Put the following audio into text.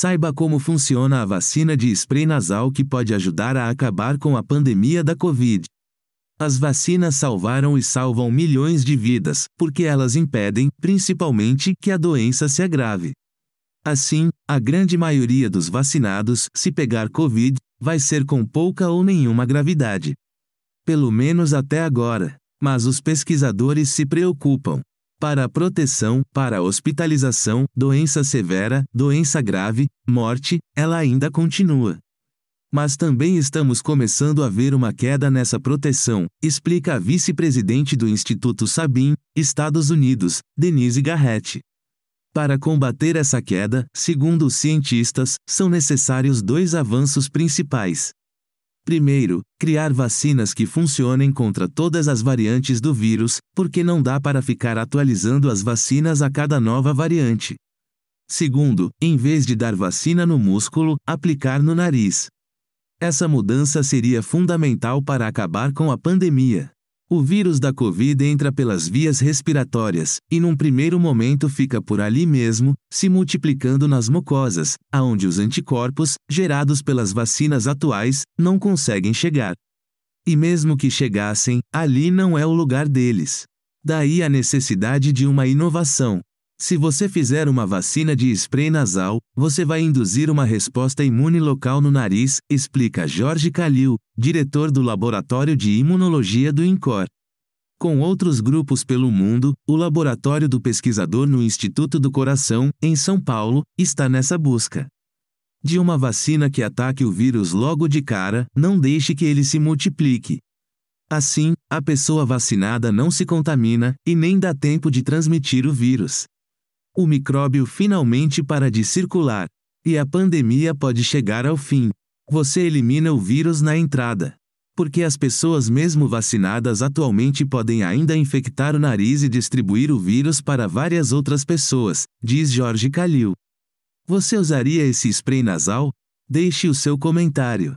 Saiba como funciona a vacina de spray nasal que pode ajudar a acabar com a pandemia da Covid. As vacinas salvaram e salvam milhões de vidas, porque elas impedem, principalmente, que a doença se agrave. Assim, a grande maioria dos vacinados, se pegar Covid, vai ser com pouca ou nenhuma gravidade. Pelo menos até agora. Mas os pesquisadores se preocupam para a proteção, para a hospitalização, doença severa, doença grave, morte, ela ainda continua. Mas também estamos começando a ver uma queda nessa proteção, explica a vice-presidente do Instituto Sabin, Estados Unidos, Denise Garrett. Para combater essa queda, segundo os cientistas, são necessários dois avanços principais. Primeiro, criar vacinas que funcionem contra todas as variantes do vírus, porque não dá para ficar atualizando as vacinas a cada nova variante. Segundo, em vez de dar vacina no músculo, aplicar no nariz. Essa mudança seria fundamental para acabar com a pandemia. O vírus da Covid entra pelas vias respiratórias e, num primeiro momento, fica por ali mesmo, se multiplicando nas mucosas, aonde os anticorpos, gerados pelas vacinas atuais, não conseguem chegar. E mesmo que chegassem, ali não é o lugar deles. Daí a necessidade de uma inovação, se você fizer uma vacina de spray nasal, você vai induzir uma resposta imune local no nariz, explica Jorge Calil, diretor do Laboratório de Imunologia do INCOR. Com outros grupos pelo mundo, o laboratório do pesquisador no Instituto do Coração, em São Paulo, está nessa busca. De uma vacina que ataque o vírus logo de cara, não deixe que ele se multiplique. Assim, a pessoa vacinada não se contamina e nem dá tempo de transmitir o vírus o micróbio finalmente para de circular, e a pandemia pode chegar ao fim. Você elimina o vírus na entrada. Porque as pessoas, mesmo vacinadas, atualmente podem ainda infectar o nariz e distribuir o vírus para várias outras pessoas, diz Jorge Calil. Você usaria esse spray nasal? Deixe o seu comentário.